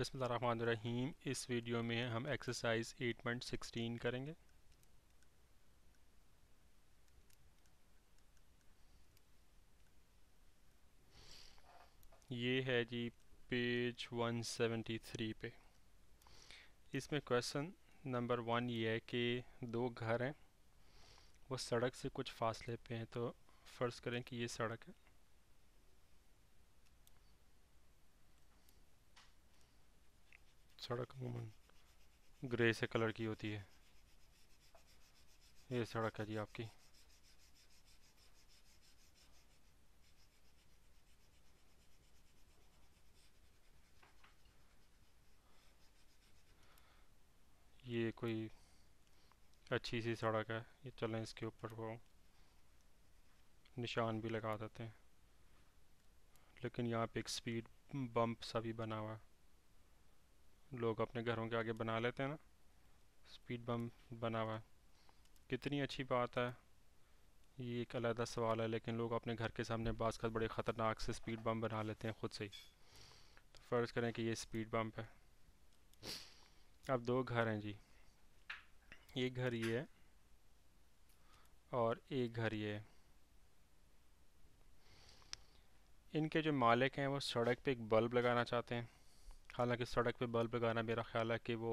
बिसमीम इस वीडियो में हम एक्सरसाइज 8.16 करेंगे ये है जी पेज 173 पे इसमें क्वेश्चन नंबर वन ये है कि दो घर हैं वो सड़क से कुछ फासले पे हैं तो फ़र्ज़ करें कि ये सड़क है सड़क अमूमन ग्रे से कलर की होती है ये सड़क है जी आपकी ये कोई अच्छी सी सड़क है ये चलें इसके ऊपर वो निशान भी लगा देते हैं लेकिन यहाँ पे एक स्पीड बम्प सा भी बना हुआ है लोग अपने घरों के आगे बना लेते हैं ना स्पीड बम बना हुआ कितनी अच्छी बात है ये एक अलहदा सवाल है लेकिन लोग अपने घर के सामने बासकत बड़े ख़तरनाक से स्पीड बम बना लेते हैं ख़ुद से ही तो फ़र्ज़ करें कि ये स्पीड बम्प है अब दो घर हैं जी एक घर ये है और एक घर ये है इनके जो मालिक हैं वो सड़क पे एक बल्ब लगाना चाहते हैं हालांकि सड़क पे बल्ब लगाना मेरा ख्याल है कि वो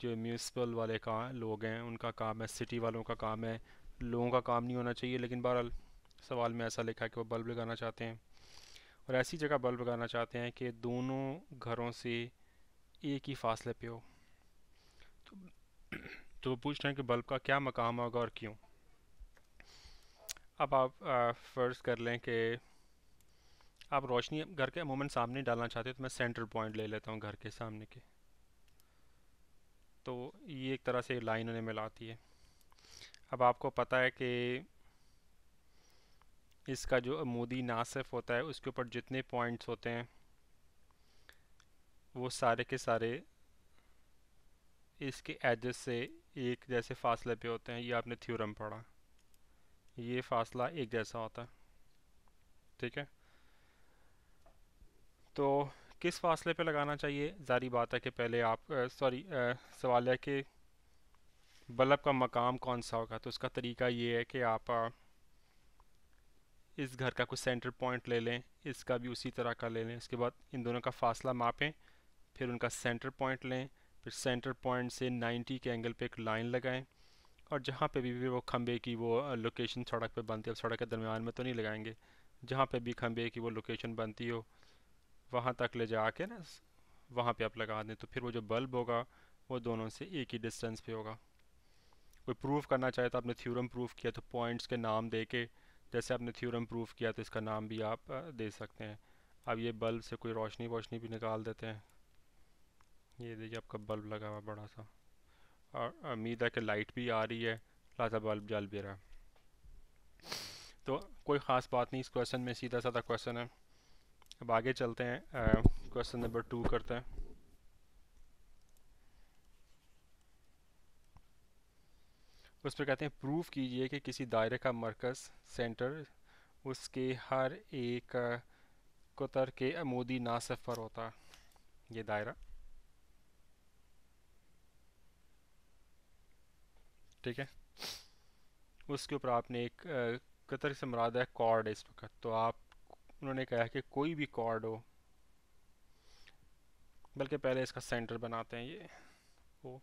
जो म्यूनसिपल वाले का लोग हैं उनका काम है सिटी वालों का काम है लोगों का काम नहीं होना चाहिए लेकिन बहरहाल सवाल में ऐसा लिखा है कि वो बल्ब लगाना चाहते हैं और ऐसी जगह बल्ब लगाना चाहते हैं कि दोनों घरों से एक ही फासले पे हो तो, तो वो पूछ रहे हैं कि बल्ब का क्या मकाम होगा और क्यों अब आप फ़र्ज़ कर लें कि आप रोशनी घर के अमूमन सामने डालना चाहते हो तो मैं सेंटर पॉइंट ले लेता हूँ घर के सामने के तो ये एक तरह से लाइन उन्हें मिलाती है अब आपको पता है कि इसका जो अमूदी नासिफ होता है उसके ऊपर जितने पॉइंट्स होते हैं वो सारे के सारे इसके एजेस से एक जैसे फासले पे होते हैं ये आपने थ्योरम पढ़ा ये फासला एक जैसा होता है ठीक है तो किस फासले पे लगाना चाहिए जारी बात है कि पहले आप सॉरी सवाल है कि बल्ब का मकाम कौन सा होगा तो उसका तरीका ये है कि आप आ, इस घर का कुछ सेंटर पॉइंट ले लें इसका भी उसी तरह का ले लें उसके बाद इन दोनों का फासला मापें फिर उनका सेंटर पॉइंट लें फिर सेंटर पॉइंट से 90 के एंगल पे एक लाइन लगाएं और जहाँ पे भी, भी वो खंबे की वो लोकेशन सड़क पे बनती है सड़क के दरमियान में तो नहीं लगाएंगे जहाँ पे भी खम्भे की वो लोकेशन बनती हो वहाँ तक ले जा के ना वहाँ पे आप लगा दें तो फिर वो जो बल्ब होगा वो दोनों से एक ही डिस्टेंस पे होगा कोई प्रूफ करना चाहे तो आपने थ्योरम प्रूफ किया तो पॉइंट्स के नाम दे के जैसे आपने थ्योरम प्रूफ किया तो इसका नाम भी आप दे सकते हैं अब ये बल्ब से कोई रोशनी वोशनी भी निकाल देते हैं ये देखिए आपका बल्ब लगा हुआ बड़ा सा और उम्मीद है कि लाइट भी आ रही है लाता बल्ब जल भी रहा तो कोई ख़ास बात नहीं इस क्वेश्चन में सीधा साधा क्वेश्चन है अब आगे चलते हैं क्वेश्चन नंबर टू करते हैं उस पर कहते हैं प्रूफ कीजिए कि किसी दायरे का मरकज़ सेंटर उसके हर एक कुतर के आमोदी नासफ पर होता ये दायरा ठीक है उसके ऊपर आपने एक कतर से मराद है कॉर्ड है इस वक्त तो आप उन्होंने कहा कि कोई भी कॉर्ड हो बल्कि पहले इसका सेंटर बनाते हैं ये वो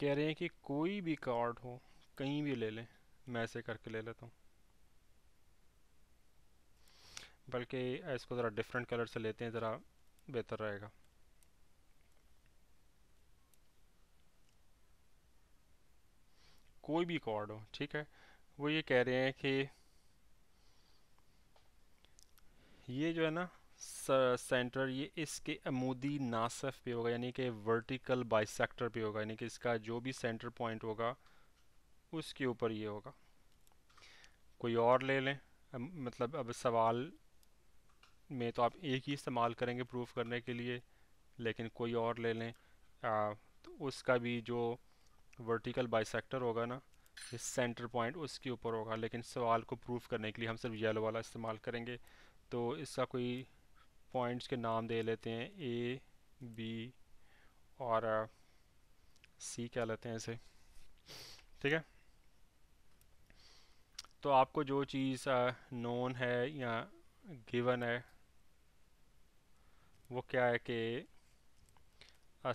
कह रहे हैं कि कोई भी कॉर्ड हो कहीं भी ले लें मैं ऐसे करके ले लेता हूँ बल्कि इसको ज़रा डिफरेंट कलर से लेते हैं ज़रा बेहतर रहेगा कोई भी कॉर्ड हो ठीक है वो ये कह रहे हैं कि ये जो है ना सेंटर ये इसके अमूदी नासफ पे होगा यानी कि वर्टिकल बाइसेक्टर पे होगा यानी कि इसका जो भी सेंटर पॉइंट होगा उसके ऊपर ये होगा कोई और ले लें मतलब अब सवाल में तो आप एक ही इस्तेमाल करेंगे प्रूफ करने के लिए लेकिन कोई और ले लें आ, तो उसका भी जो वर्टिकल बाइसेक्टर होगा ना ये सेंटर पॉइंट उसके ऊपर होगा लेकिन सवाल को प्रूफ करने के लिए हम सिर्फ येलो वाला इस्तेमाल करेंगे तो इसका कोई पॉइंट्स के नाम दे लेते हैं ए बी और सी कह लेते हैं इसे ठीक है तो आपको जो चीज़ नोन है या गिवन है वो क्या है कि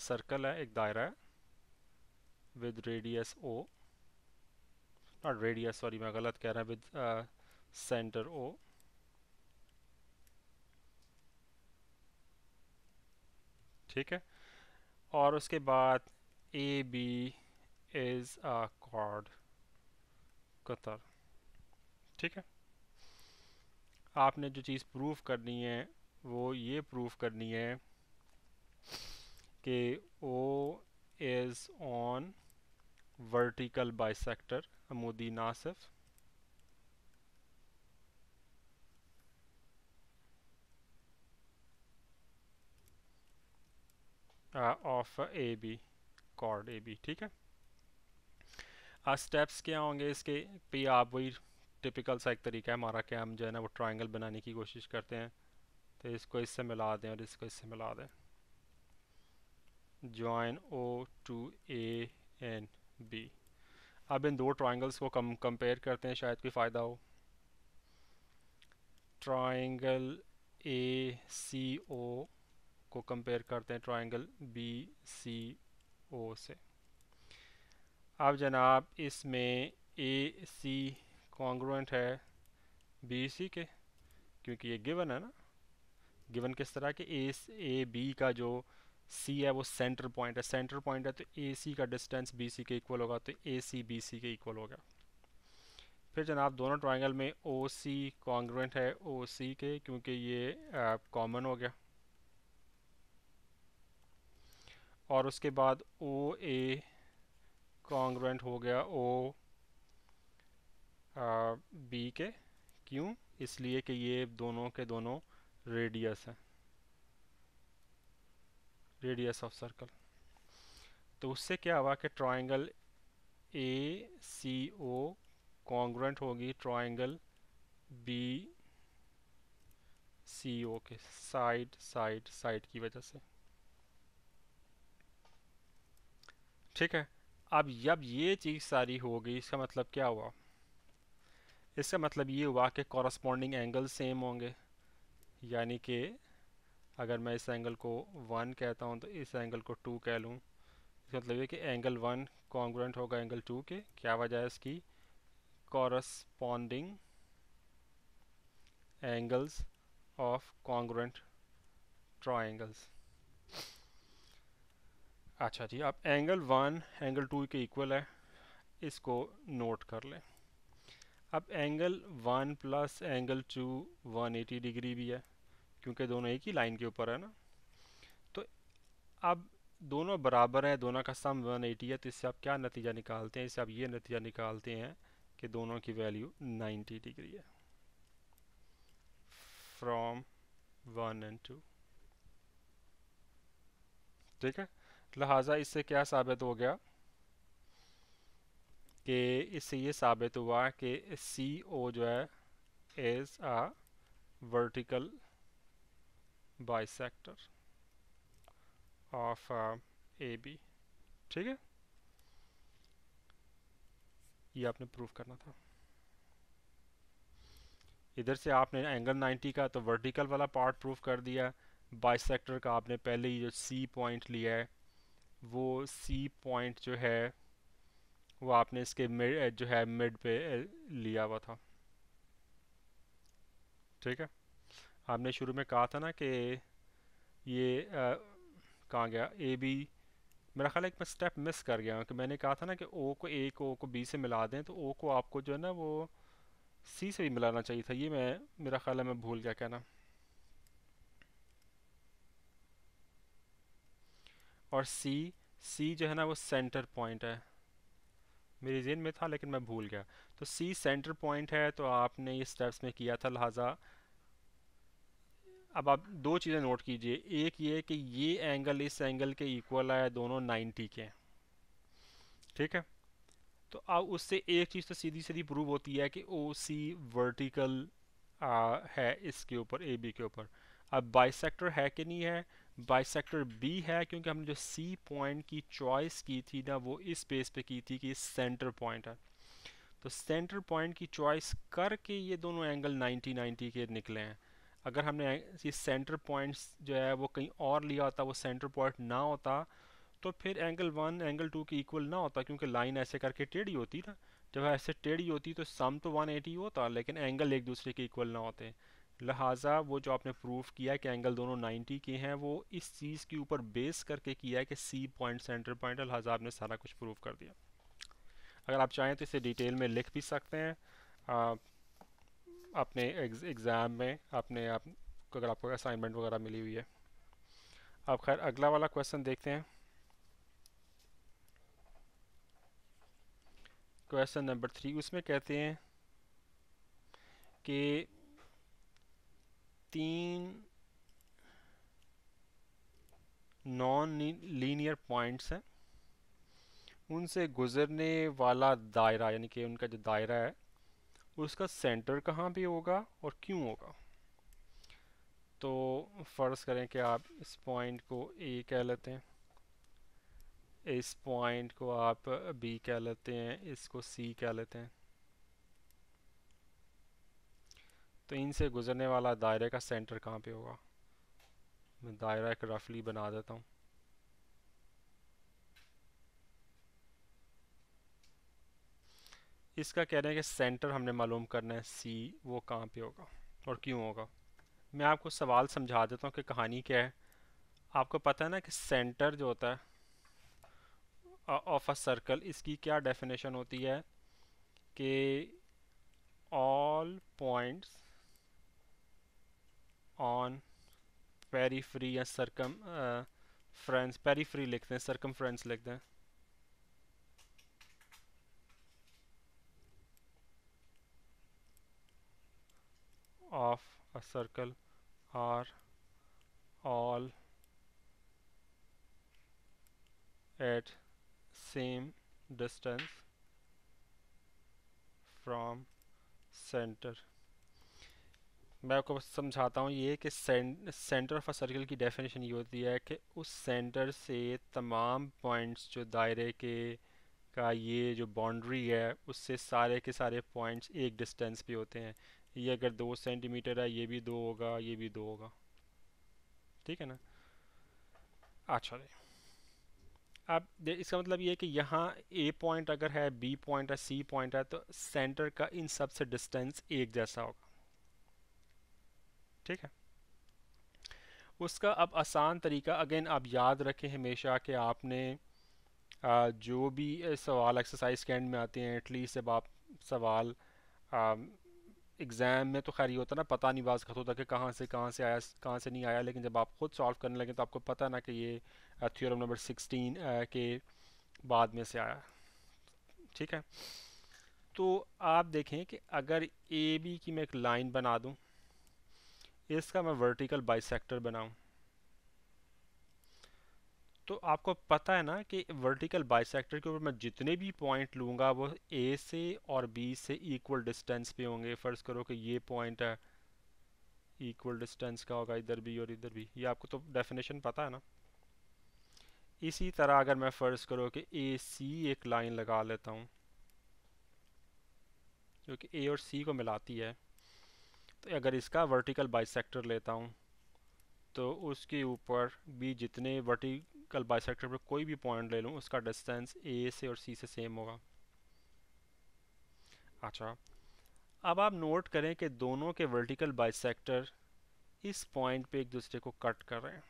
सर्कल है एक दायरा है with radius O not radius sorry मैं गलत कह रहा हूँ विद सेंटर ओ ठीक है और उसके बाद A B is a chord कतर ठीक है आपने जो चीज़ प्रूफ करनी है वो ये प्रूफ करनी है कि O is on vertical bisector अमोदी नासिफ of A B chord A B ठीक है स्टेप्स क्या होंगे इसके पी आप वही टिपिकल सा एक तरीका है हमारा क्या हम जो है ना वो ट्राइंगल बनाने की कोशिश करते हैं तो इसको इससे मिला दें और इसको इससे मिला दें join O to A and B अब इन दो ट्राइंगल्स को कम कंपेयर करते हैं शायद कोई फ़ायदा हो ट्राइंगल ए सी ओ को कंपेयर करते हैं ट्राइंगल बी सी ओ से अब जनाब इसमें ए सी कॉन्ग्रोट है बी सी के क्योंकि ये गिवन है ना गिवन किस तरह के ए ए बी का जो सी है वो सेंटर पॉइंट है सेंटर पॉइंट है तो ए सी का डिस्टेंस बी सी के इक्वल होगा तो ए सी बी सी के इक्वल होगा फिर जनाब दोनों ट्राइंगल में ओ सी कॉन्ग्रोट है ओ सी के क्योंकि ये कॉमन हो गया और उसके बाद ओ ए कॉन्ग्रेंट हो गया ओ बी के क्यों इसलिए कि ये दोनों के दोनों रेडियस हैं रेडियस ऑफ सर्कल तो उससे क्या हुआ कि triangle A C O congruent होगी ट्राइंगल बी सी ओ के साइड साइड साइड की वजह से ठीक है अब जब ये चीज़ सारी हो गई इसका मतलब क्या हुआ इसका मतलब ये हुआ कि कॉरस्पॉन्डिंग एंगल सेम होंगे यानी कि अगर मैं इस एंगल को वन कहता हूँ तो इस एंगल को टू कह लूँ इसका मतलब ये कि एंगल वन कॉन्ग्रेंट होगा एंगल टू के क्या वजह है इसकी corresponding angles of congruent triangles अच्छा जी अब एंगल वन एंगल टू के इक्वल है इसको नोट कर लें अब angle one plus angle two one eighty degree भी है क्योंकि दोनों एक ही लाइन के ऊपर है ना तो अब दोनों बराबर हैं दोनों का सम वन एटी है तो इससे आप क्या नतीजा निकालते हैं इससे आप ये नतीजा निकालते हैं कि दोनों की वैल्यू नाइन्टी डिग्री है फ्रॉम वन एंड टू ठीक है लिहाजा इससे क्या साबित हो गया कि इससे ये साबित हुआ कि सी ओ जो है is a vertical bisector of A B ठीक है ये आपने प्रूफ करना था इधर से आपने एंगल 90 का तो वर्टिकल वाला पार्ट प्रूफ कर दिया बाइसेक्टर का आपने पहले ही जो सी पॉइंट लिया है वो सी पॉइंट जो है वो आपने इसके मिड eh, जो है मिड पे eh, लिया हुआ था ठीक है आपने शुरू में कहा था ना कि ये eh, कहाँ गया ए बी मेरा ख्याल है मैं स्टेप मिस कर गया कि मैंने कहा था ना कि ओ को ए को ओ को बी से मिला दें तो ओ को आपको जो है ना वो सी से भी मिलाना चाहिए था ये मैं मेरा ख्याल है मैं भूल गया कहना और सी सी जो है ना वो सेंटर पॉइंट है मेरी जेन में था लेकिन मैं भूल गया तो सी सेंटर पॉइंट है तो आपने ये स्टेप्स में किया था लिहाजा अब आप दो चीज़ें नोट कीजिए एक ये कि ये एंगल इस एंगल के इक्वल है दोनों 90 के ठीक है तो अब उससे एक चीज़ तो सीधी सीधी प्रूव होती है कि ओ सी वर्टिकल आ, है इसके ऊपर ए बी के ऊपर अब बाइसेक्टर है कि नहीं है बाइसेक्टर बी है क्योंकि हमने जो सी पॉइंट की चॉइस की थी ना वो इस बेस पे की थी कि सेंटर पॉइंट है तो सेंटर पॉइंट की चॉइस करके ये दोनों एंगल 90 90 के निकले हैं अगर हमने ये सेंटर पॉइंट जो है वो कहीं और लिया होता वो सेंटर पॉइंट ना होता तो फिर एंगल वन एंगल टू के इक्वल ना होता क्योंकि लाइन ऐसे करके टेढ़ी होती ना जब ऐसे टेढ़ी होती तो सम तो 180 होता लेकिन एंगल एक दूसरे के इक्वल ना होते लिहाजा वो जो आपने प्रूफ किया कि एंगल दोनों 90 के हैं वो इस चीज़ के ऊपर बेस करके किया है कि सी पॉइंट सेंटर पॉइंट लिहाजा आपने सारा कुछ प्रूफ कर दिया अगर आप चाहें तो इसे डिटेल में लिख भी सकते हैं आ, अपने एग्ज़ाम में अपने आप अगर आपको असाइनमेंट वगैरह मिली हुई है अब खैर अगला वाला क्वेश्चन देखते हैं क्वेश्चन नंबर थ्री उसमें कहते हैं कि तीन नॉन लीनियर पॉइंट्स हैं उनसे गुज़रने वाला दायरा यानी कि उनका जो दायरा है उसका सेंटर कहाँ पे होगा और क्यों होगा तो फ़र्ज़ करें कि आप इस पॉइंट को ए कह लेते हैं इस पॉइंट को आप बी कह लेते हैं इसको सी कह लेते हैं तो इनसे गुज़रने वाला दायरे का सेंटर कहाँ पे होगा मैं दायरा एक रफली बना देता हूँ इसका कह रहे हैं कि सेंटर हमने मालूम करना है सी वो कहाँ पे होगा और क्यों होगा मैं आपको सवाल समझा देता हूँ कि कहानी क्या है आपको पता है ना कि सेंटर जो होता है ऑफ अ सर्कल इसकी क्या डेफिनेशन होती है कि all points on periphery या सरकम पेरी फ्री लिखते हैं सरकम फ्रेंड्स लिखते हैं of a circle are all at same distance from centre मैं आपको समझाता हूँ ये कि सेंटर ऑफ अ सर्कल की डेफिनेशन ये होती है कि उस सेंटर से तमाम पॉइंट्स जो दायरे के का ये जो बाउंड्री है उससे सारे के सारे पॉइंट्स एक डिस्टेंस पे होते हैं ये अगर दो सेंटीमीटर है ये भी दो होगा ये भी दो होगा ठीक है ना अच्छा जी अब इसका मतलब ये है कि यहाँ ए पॉइंट अगर है बी पॉइंट है सी पॉइंट है तो सेंटर का इन सब से डिस्टेंस एक जैसा होगा ठीक है उसका अब आसान तरीका अगेन आप याद रखें हमेशा कि आपने जो भी सवाल एक्सरसाइज के एंड में आते हैं एटलीस्ट जब आप सवाल एग्ज़ाम में तो खैर ये होता ना पता नहीं बाज़ होता कि कहाँ से कहाँ से आया कहाँ से नहीं आया लेकिन जब आप ख़ुद सॉल्व करने लगे तो आपको पता ना कि ये थ्योरम नंबर सिक्सटीन के बाद में से आया ठीक है तो आप देखें कि अगर ए बी की मैं एक लाइन बना दूँ इसका मैं वर्टिकल बाइसेक्टर बनाऊं तो आपको पता है ना कि वर्टिकल बाइसेक्टर के ऊपर मैं जितने भी पॉइंट लूँगा वो ए से और बी से इक्वल डिस्टेंस पे होंगे फ़र्ज़ करो कि ये पॉइंट है इक्वल डिस्टेंस का होगा इधर भी और इधर भी ये आपको तो डेफिनेशन पता है ना इसी तरह अगर मैं फ़र्ज़ करो कि ए सी एक लाइन लगा लेता हूँ जो कि ए और सी को मिलाती है तो अगर इसका वर्टिकल बाइसेक्टर लेता हूँ तो उसके ऊपर भी जितने वर्टिकल बाइसेक्टर पर कोई भी पॉइंट ले लूँ उसका डिस्टेंस ए से और सी से सेम होगा अच्छा अब आप नोट करें कि दोनों के वर्टिकल बाइसेक्टर इस पॉइंट पे एक दूसरे को कट कर रहे हैं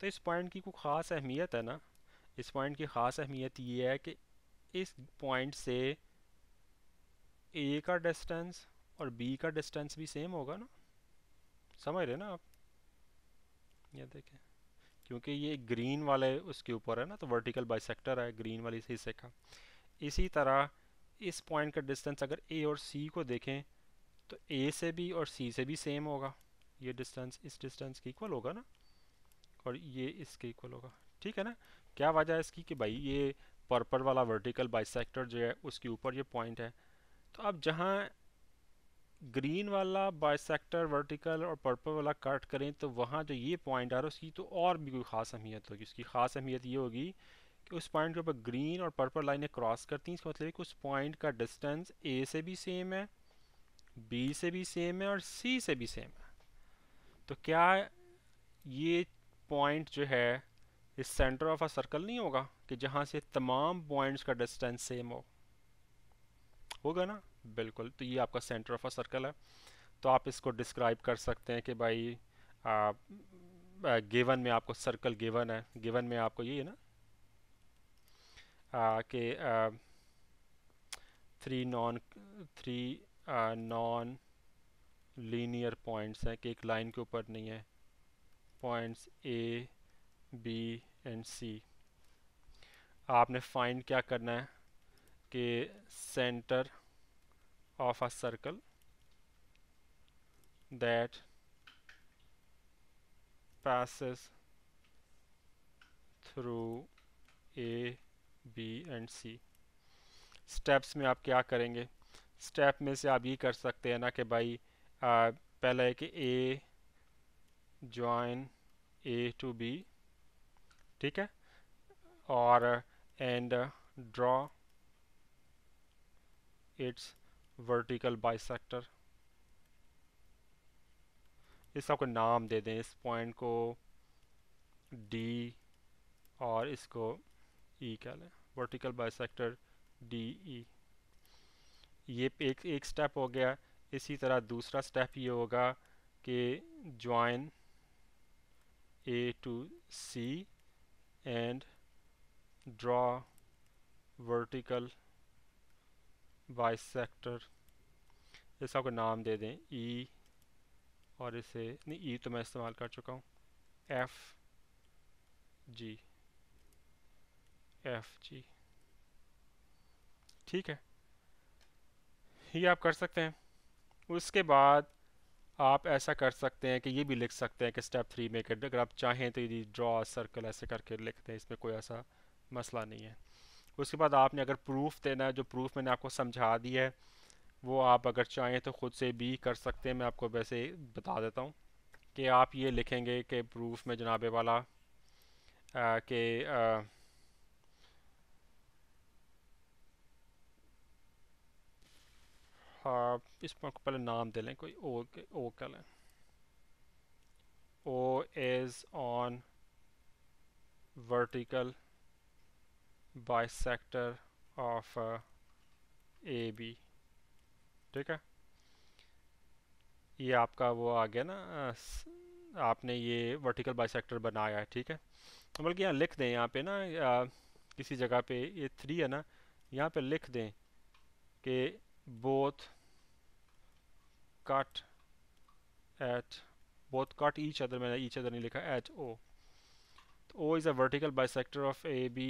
तो इस पॉइंट की कोई ख़ास अहमियत है ना इस पॉइंट की ख़ास अहमियत ये है कि इस पॉइंट से ए का डिस्टेंस और बी का डिस्टेंस भी सेम होगा ना समझ रहे ना आप ये देखें क्योंकि ये ग्रीन वाले उसके ऊपर है ना तो वर्टिकल बाइसेक्टर है ग्रीन वाले हिस्से का इसी तरह इस पॉइंट का डिस्टेंस अगर ए और सी को देखें तो ए से भी और सी से भी सेम होगा ये डिस्टेंस इस डिस्टेंस के इक्वल होगा ना और ये इसके इक्वल होगा ठीक है ना क्या वजह है इसकी कि भाई ये पर्पल वाला वर्टिकल बाई जो है उसके ऊपर ये पॉइंट है तो आप जहाँ ग्रीन वाला बाइसेक्टर वर्टिकल और पर्पल वाला कट करें तो वहाँ जो ये पॉइंट आ रहा है उसकी तो और भी कोई ख़ास अहमियत होगी उसकी ख़ास अहमियत ये होगी कि उस पॉइंट के ऊपर ग्रीन और पर्पल लाइनें क्रॉस करती हैं इसका मतलब है कि उस पॉइंट का डिस्टेंस ए से भी सेम है बी से भी सेम है और सी से भी सेम है तो क्या ये पॉइंट जो है इस सेंटर ऑफ अ सर्कल नहीं होगा कि जहाँ से तमाम पॉइंट्स का डिस्टेंस सेम हो होगा ना बिल्कुल तो ये आपका सेंटर ऑफ अ सर्कल है तो आप इसको डिस्क्राइब कर सकते हैं कि भाई गिवन गेवन में आपको सर्कल गेवन है गेवन में आपको ये है ना कि three non three non linear points हैं कि एक लाइन के ऊपर नहीं है points A B and C आपने फाइंड क्या करना है के centre of a circle that passes through A B and C steps में आप क्या करेंगे स्टेप में से आप ये कर सकते हैं ना कि भाई आ, पहला है कि A join A to B ठीक है और and draw its vertical bisector इस आपको नाम दे दें इस पॉइंट को डी और इसको ई e कह लें वर्टिकल बाइसेक्टर डी ई ये एक एक स्टेप हो गया इसी तरह दूसरा स्टेप ये होगा कि join A to C and draw vertical bisector इसका कोई नाम दे दें ई e, और इसे नहीं ई e तो मैं इस्तेमाल कर चुका हूँ एफ जी एफ जी ठीक है ये आप कर सकते हैं उसके बाद आप ऐसा कर सकते हैं कि ये भी लिख सकते हैं कि स्टेप थ्री में अगर आप चाहें तो ये ड्रॉ सर्कल ऐसे करके लिख दें इसमें कोई ऐसा मसला नहीं है उसके बाद आपने अगर प्रूफ देना है जो प्रूफ मैंने आपको समझा दिया है वो आप अगर चाहें तो ख़ुद से भी कर सकते हैं मैं आपको वैसे बता देता हूँ कि आप ये लिखेंगे कि प्रूफ में जनाबे वाला के हाँ इस पर पहले नाम दे लें कोई ओ ओ का लें O is on vertical bisector of A B ठीक है ये आपका वो आ गया ना आपने ये वर्टिकल बाइसेक्टर बनाया है ठीक है तो बल्कि यहाँ लिख दें यहाँ पे ना आ, किसी जगह पे ये थ्री है ना यहाँ पे लिख दें कि both cut at both cut each other मैंने ईच अदर नहीं लिखा एट ओ तो O is a vertical bisector of A B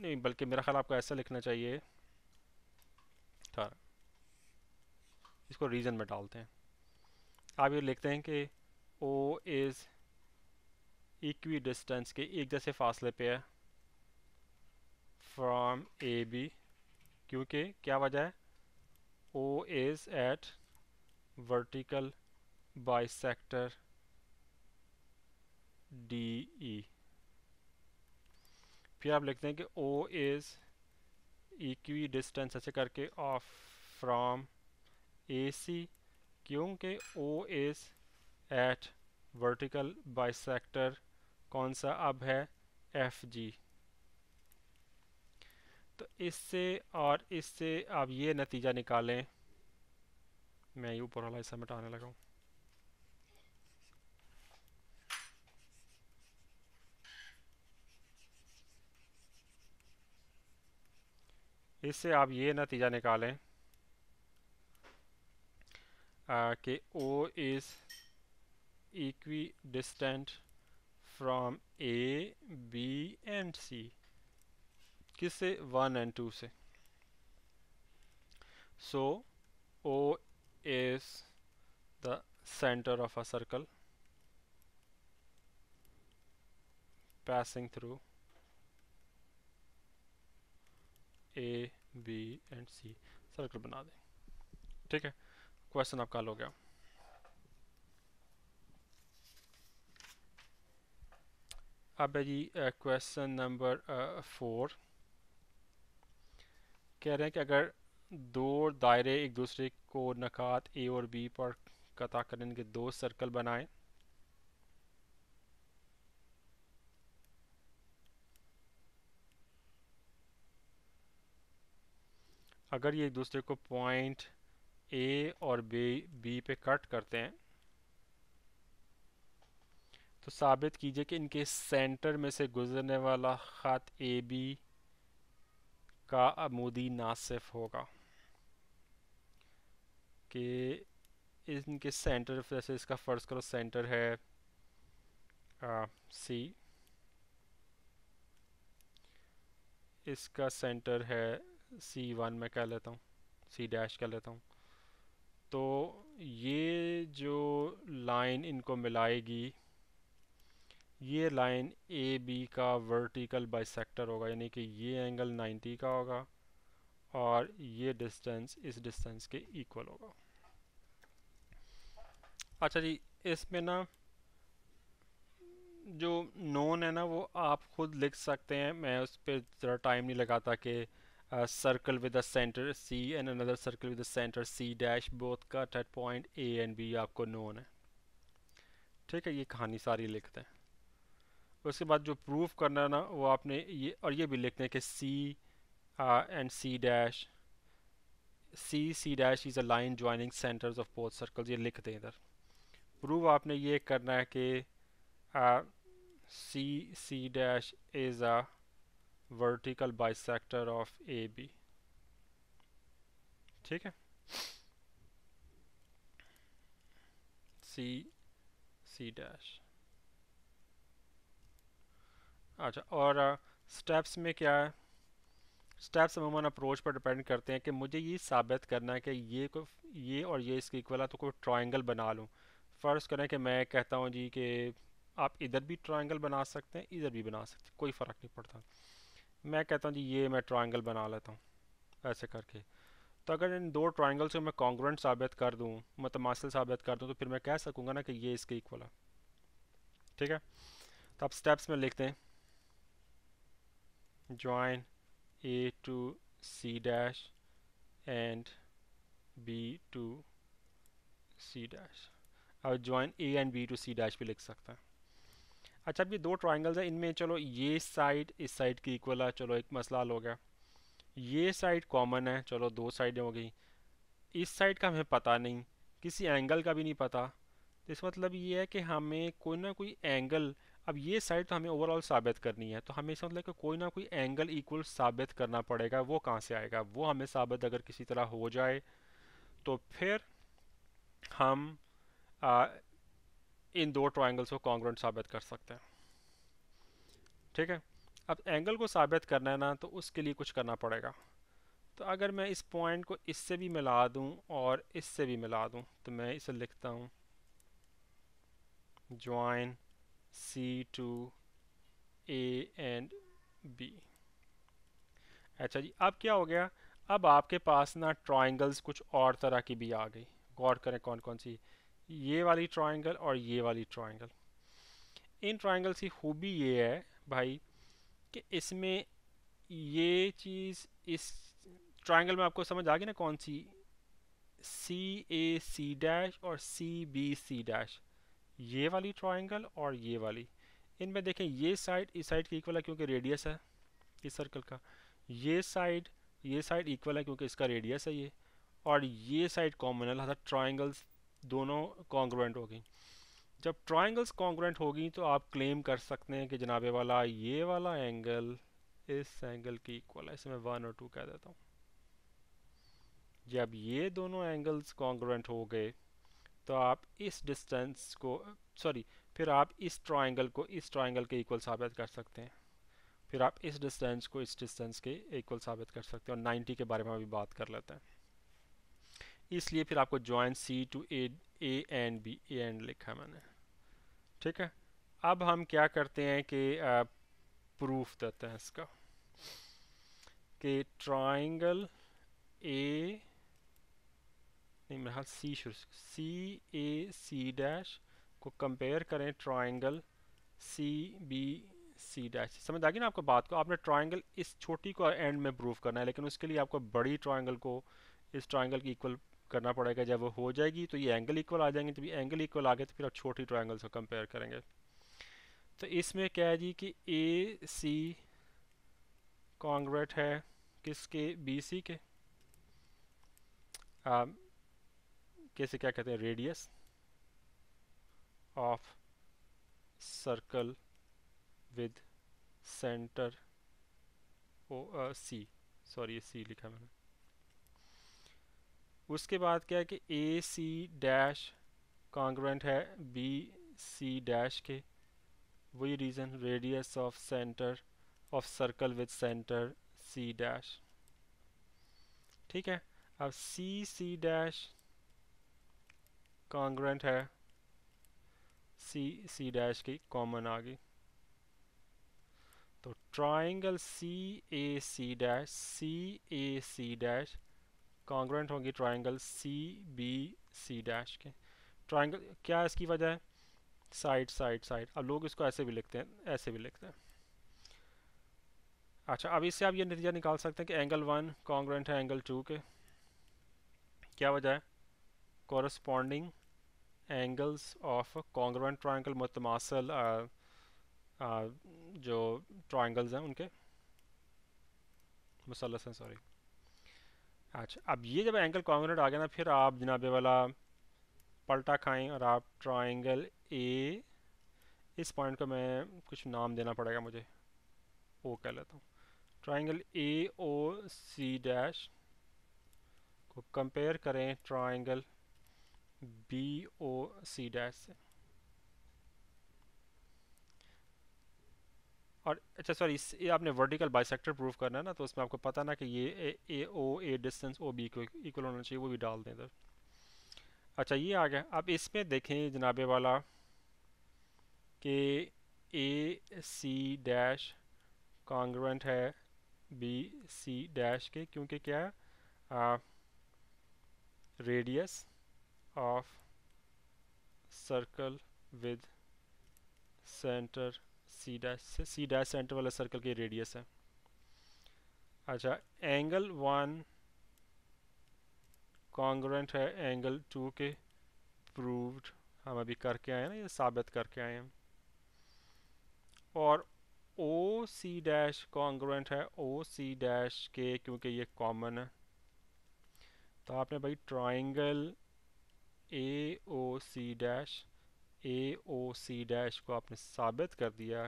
नहीं बल्कि मेरा ख्याल आपको ऐसा लिखना चाहिए अठारह इसको रीज़न में डालते हैं आप ये लिखते हैं कि ओ इज़ इक्वी डिस्टेंस के एक जैसे फासले पे है फ्राम ए बी क्योंकि क्या वजह है O is at vertical sector D E फिर आप लिखते हैं कि ओ इज़ इक्वी डिस्टेंस ऐसे करके ऑफ फ्राम ए सी क्योंकि O is at vertical bisector कौन सा अब है एफ जी तो इससे और इससे आप ये नतीजा निकालें मैं ये ऊपर वाला हिस्सा मिटाने लगाऊँ इससे आप ये नतीजा निकालें कि O is equidistant from A B and C से वन एंड टू से so O is the centre of a circle passing through A B and C circle बना दें ठीक है क्वेश्चन आपका हल हो गया अब है जी क्वेश्चन नंबर फोर कह रहे हैं कि अगर दो दायरे एक दूसरे को नकात ए और बी पर कता करने के दो सर्कल बनाएं अगर ये एक दूसरे को पॉइंट ए और बी बी पे कट करते हैं तो साबित कीजिए कि इनके सेंटर में से गुजरने वाला ख़त ए बी का आमूदी नासिफ होगा कि इनके सेंटर जैसे इसका फ़र्ज़ करो सेंटर है सी इसका सेंटर है सी वन में कह लेता हूँ सी डैश कह लेता हूँ तो ये जो लाइन इनको मिलाएगी ये लाइन ए बी का वर्टिकल बाइसेक्टर होगा यानी कि ये एंगल 90 का होगा और ये डिस्टेंस इस डिस्टेंस के इक्वल होगा अच्छा जी इसमें ना जो नोन है ना वो आप खुद लिख सकते हैं मैं उस पर ज़रा टाइम नहीं लगाता कि a circle with a center C and another circle with a center C dash both cut at point A and B आपको known है ठीक है ये कहानी सारी लिखते हैं उसके बाद जो प्रूफ करना है ना वो आपने ये और ये भी लिखते हैं कि C and C dash C C dash is a line joining centres of both circles ये लिखते हैं इधर प्रूव आपने ये करना है कि C C dash is a vertical bisector of A B ठीक है सी सी डैश अच्छा और स्टेप्स uh, में क्या है स्टेप्स अमूमन अप्रोच पर डिपेंड करते हैं कि मुझे ये साबित करना है कि ये को ये और ये इसके इक्वल है तो कोई ट्रायंगल बना लूँ फ़र्ज़ करें कि मैं कहता हूँ जी कि आप इधर भी ट्रायंगल बना सकते हैं इधर भी बना सकते हैं कोई फ़र्क नहीं पड़ता मैं कहता हूँ जी ये मैं ट्राइंगल बना लेता हूँ ऐसे करके तो अगर इन दो ट्राइंगल को मैं कॉन्ग्रेंट साबित कर दूँ मतमासिल साबित कर दूँ तो फिर मैं कह सकूँगा ना कि ये इसके इक्वल है ठीक है तो आप स्टेप्स में लिखते हैं join A to C dash and B to C dash और join A and B to C dash भी लिख सकते हैं अच्छा अब ये दो ट्राइंगल्स हैं इनमें चलो ये साइड इस साइड की इक्वल है चलो एक मसला हल हो गया ये साइड कॉमन है चलो दो साइडें हो गई इस साइड का हमें पता नहीं किसी एंगल का भी नहीं पता तो इसका मतलब ये है कि हमें कोई ना कोई एंगल अब ये साइड तो हमें ओवरऑल साबित करनी है तो हमें इसका मतलब कि कोई ना कोई एंगल इक्वल साबित करना पड़ेगा वो कहाँ से आएगा वो हमें साबित अगर किसी तरह हो जाए तो फिर हम इन दो ट्राइंगल्स को कॉन्ग्रेंट साबित कर सकते हैं ठीक है अब एंगल को साबित करना है ना तो उसके लिए कुछ करना पड़ेगा तो अगर मैं इस पॉइंट को इससे भी मिला दूं और इससे भी मिला दूं तो मैं इसे लिखता हूं join C to A and B अच्छा जी अब क्या हो गया अब आपके पास ना ट्राइंगल्स कुछ और तरह की भी आ गई गौर करें कौन कौन सी ये वाली ट्राइंगल और ये वाली ट्राइंगल इन ट्राइंगल्स की खूबी ये है भाई कि इसमें ये चीज़ इस ट्राइंगल में आपको समझ आ गई ना कौन सी सी ए सी डैश और सी बी सी डैश ये वाली ट्राइंगल और ये वाली इनमें देखें ये साइड इस साइड की इक्वल है क्योंकि रेडियस है इस सर्कल का ये साइड ये साइड इक्वल है क्योंकि इसका रेडियस है ये और ये साइड कॉमन है लिहाजा ट्राइंगल्स दोनों कॉन्ग्रोवेंट हो गई जब ट्राइंगल्स कॉन्ग्रुएंट होगी तो आप क्लेम कर सकते हैं कि जनाबे वाला ये वाला एंगल इस एंगल की इक्वल है इसे मैं वन और टू कह देता हूँ जब ये दोनों एंगल्स कॉन्ग्रोवेंट हो गए तो आप इस डिस्टेंस को सॉरी फिर आप इस ट्राइंगल को इस ट्राइंगल के इक्वल साबित कर सकते हैं फिर आप इस डिस्टेंस को इस डिस्टेंस के इक्वल साबित कर सकते हैं और 90 के बारे में अभी बात कर लेते हैं इसलिए फिर आपको join C to A A and B A and लिखा मैंने ठीक है अब हम क्या करते हैं कि प्रूफ देते हैं इसका कि ट्राइंगल ए नहीं मेरा सी शुरू सी ए सी डैश को कंपेयर करें triangle C B C dash समझ आ गई ना आपको बात को आपने ट्राइंगल इस छोटी को एंड में प्रूफ करना है लेकिन उसके लिए आपको बड़ी ट्राइंगल को इस ट्राइंगल की इक्वल करना पड़ेगा जब वो हो जाएगी तो ये एंगल इक्वल आ जाएंगे जब ये एंगल इक्वल आ गए तो फिर आप छोटी ट्राइंगल से कंपेयर करेंगे तो इसमें क्या है जी कि ए सी कॉन्ग्रेट है किसके बी सी के um, कैसे क्या कहते हैं radius of circle with centre O C sorry C लिखा मैंने उसके बाद क्या है कि ए सी डैश कॉन्ग्रेंट है बी सी डैश के वही reason radius of centre of circle with centre C dash ठीक है अब सी सी डैश कॉन्ग्रेंट है सी सी डैश की कॉमन आ गई तो triangle C A C dash C A C dash congruent होंगी triangle C B C dash के ट्राइंगल क्या इसकी वजह है साइड साइड साइड अब लोग इसको ऐसे भी लिखते हैं ऐसे भी लिखते हैं अच्छा अब इससे आप ये नतीजा निकाल सकते हैं कि एंगल वन कॉन्ग्रेंट है एंगल टू के क्या वजह है corresponding angles of congruent triangle मतमासल जो ट्राइंगल्स हैं उनके मुसलस हैं सॉरी अच्छा अब ये जब एंगल कॉन्ग्रेट आ गया ना फिर आप जनाबे वाला पलटा खाएँ और आप ट्राइंगल ए इस पॉइंट को मैं कुछ नाम देना पड़ेगा मुझे ओ कह लेता हूँ triangle A O C dash को कंपेयर करें triangle B O C dash से और अच्छा सॉरी इस ये आपने वर्टिकल बाइसेक्टर प्रूफ करना है ना तो उसमें आपको पता ना कि ये A O A distance O B equal होना चाहिए वो भी डाल दें इधर अच्छा ये आ गया अब इसमें देखें जनाबे वाला कि ए सी डैश कॉन्ग्रेंट है बी सी डैश के क्योंकि क्या है radius of circle with centre C dash से सी डैश सेंटर वाला सर्कल की रेडियस है अच्छा एंगल वन कॉन्ग्रेंट है एंगल टू के प्रूव्ड हम अभी करके आए हैं ना ये साबित करके आए हैं और ओ सी डैश कॉन्ग्रेंट है ओ सी डैश के क्योंकि ये कॉमन है तो आपने भाई triangle A O C dash A O C dash को आपने साबित कर दिया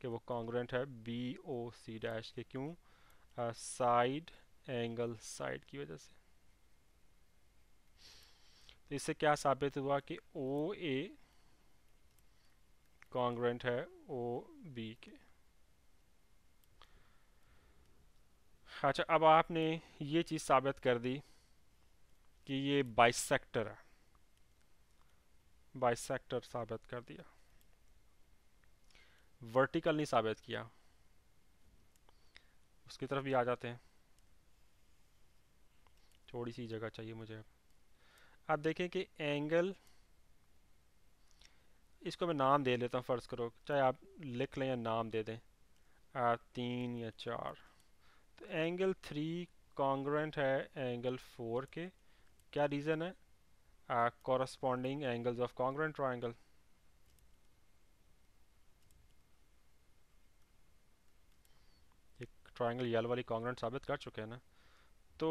कि वो कॉन्ग्रेंट है बी ओ सी डैश के क्यों साइड एंगल साइड की वजह से तो इससे क्या साबित हुआ कि ओ ए कॉन्ग्रेंट है ओ बी के अच्छा अब आपने ये चीज़ साबित कर दी कि ये बाइसेक्टर है बाइसेक्टर साबित कर दिया वर्टिकल नहीं साबित किया उसकी तरफ भी आ जाते हैं थोड़ी सी जगह चाहिए मुझे अब देखें कि एंगल इसको मैं नाम दे लेता हूँ फ़र्ज़ करो चाहे आप लिख लें या नाम दे दें आप तीन या चार तो एंगल थ्री कॉन्ग्रेंट है एंगल फोर के क्या रीज़न है uh, corresponding angles of congruent triangle. एक ट्राइंगल यल वाली कॉन्ग्रेंट साबित कर चुके हैं ना तो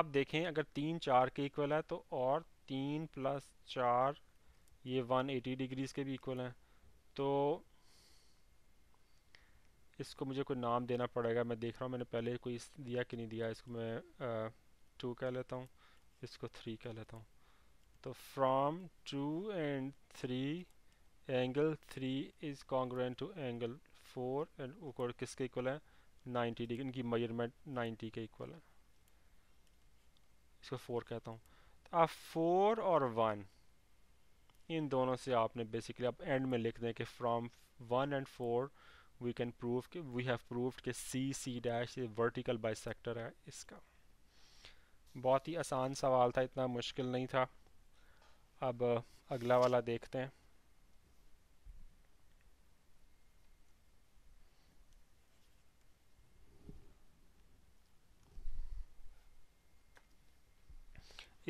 आप देखें अगर तीन चार के इक्वल है तो और तीन प्लस चार ये वन एटी डिग्रीज़ के भी इक्वल हैं तो इसको मुझे कोई नाम देना पड़ेगा मैं देख रहा हूँ मैंने पहले कोई दिया कि नहीं दिया इसको मैं टू uh, कह लेता हूँ इसको थ्री कह लेता हूँ तो from two and three angle three is congruent to angle four and ऊपर किसके इक्वल है नाइन्टी डिग्री इनकी मेजरमेंट नाइन्टी के इक्वल है इसको फोर कहता हूँ तो आप फोर और वन इन दोनों से आपने बेसिकली आप एंड में लिख दें कि from one and four we can prove कि वी हैव प्रूव कि सी सी डैश ये वर्टिकल बाई है इसका बहुत ही आसान सवाल था इतना मुश्किल नहीं था अब अगला वाला देखते हैं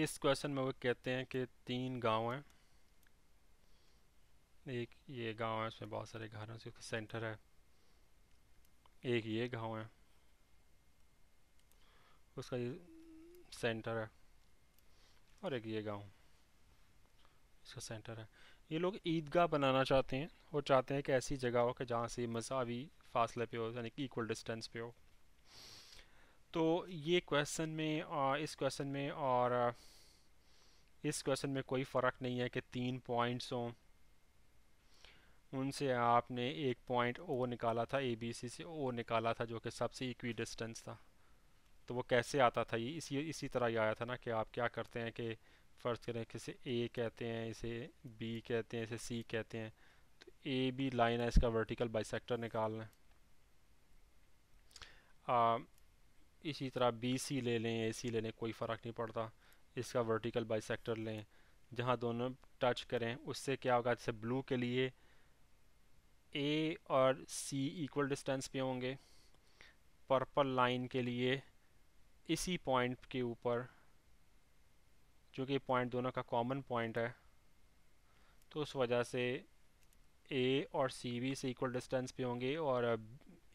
इस क्वेश्चन में वो कहते हैं कि तीन गांव हैं एक ये गांव है उसमें बहुत सारे घर हैं उसका सेंटर है एक ये गांव है उसका ये सेंटर है और एक ये गांव इसका सेंटर है ये लोग ईदगाह बनाना चाहते हैं और चाहते हैं कि ऐसी जगह हो कि जहाँ से मसावी फासले पे हो यानी कि इक्वल डिस्टेंस पे हो तो ये क्वेश्चन में और इस क्वेश्चन में और इस क्वेश्चन में कोई फ़र्क नहीं है कि तीन पॉइंट्स हों उनसे आपने एक पॉइंट ओ निकाला था ए बी सी से ओ निकाला था जो कि सबसे इक्वी डिस्टेंस था तो वो कैसे आता था ये इसी इसी तरह ही आया था ना कि आप क्या करते हैं कि फ़र्ज़ करें किसे ए कहते हैं इसे बी कहते हैं इसे सी कहते हैं तो ए बी लाइन है इसका वर्टिकल बाइसेक्टर सेक्टर निकाल लें इसी तरह बी सी ले लें ए सी ले लें कोई फ़र्क नहीं पड़ता इसका वर्टिकल बाइसेक्टर लें जहाँ दोनों टच करें उससे क्या होगा जैसे ब्लू के लिए ए और सी इक्वल डिस्टेंस पे होंगे पर्पल लाइन के लिए इसी पॉइंट के ऊपर जो कि पॉइंट दोनों का कॉमन पॉइंट है तो उस वजह से ए और सी भी से इक्वल डिस्टेंस पे होंगे और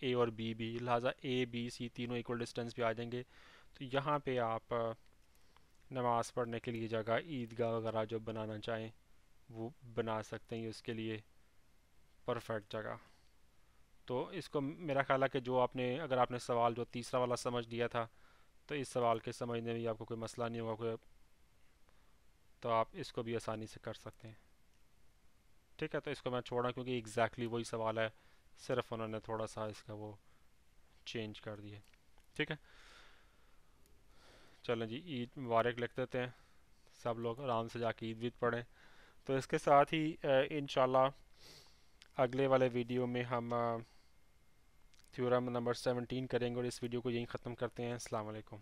ए और बी भी लिहाजा ए बी सी तीनों इक्वल डिस्टेंस पे आ जाएंगे तो यहाँ पे आप नमाज़ पढ़ने के लिए जगह ईदगाह वगैरह जो बनाना चाहें वो बना सकते हैं उसके लिए परफेक्ट जगह तो इसको मेरा ख्याल है कि जो आपने अगर आपने सवाल जो तीसरा वाला समझ लिया था तो इस सवाल के समझने में आपको कोई मसला नहीं होगा कोई तो आप इसको भी आसानी से कर सकते हैं ठीक है तो इसको मैं छोड़ा क्योंकि एग्जैक्टली exactly वही सवाल है सिर्फ उन्होंने थोड़ा सा इसका वो चेंज कर दिया ठीक है चलें जी ईद मुबारक लिख देते हैं सब लोग आराम से जाके ईद वीद पढ़ें तो इसके साथ ही इन अगले वाले वीडियो में हम थ्योरम नंबर 17 करेंगे और इस वीडियो को यहीं ख़त्म करते हैं अल्लाम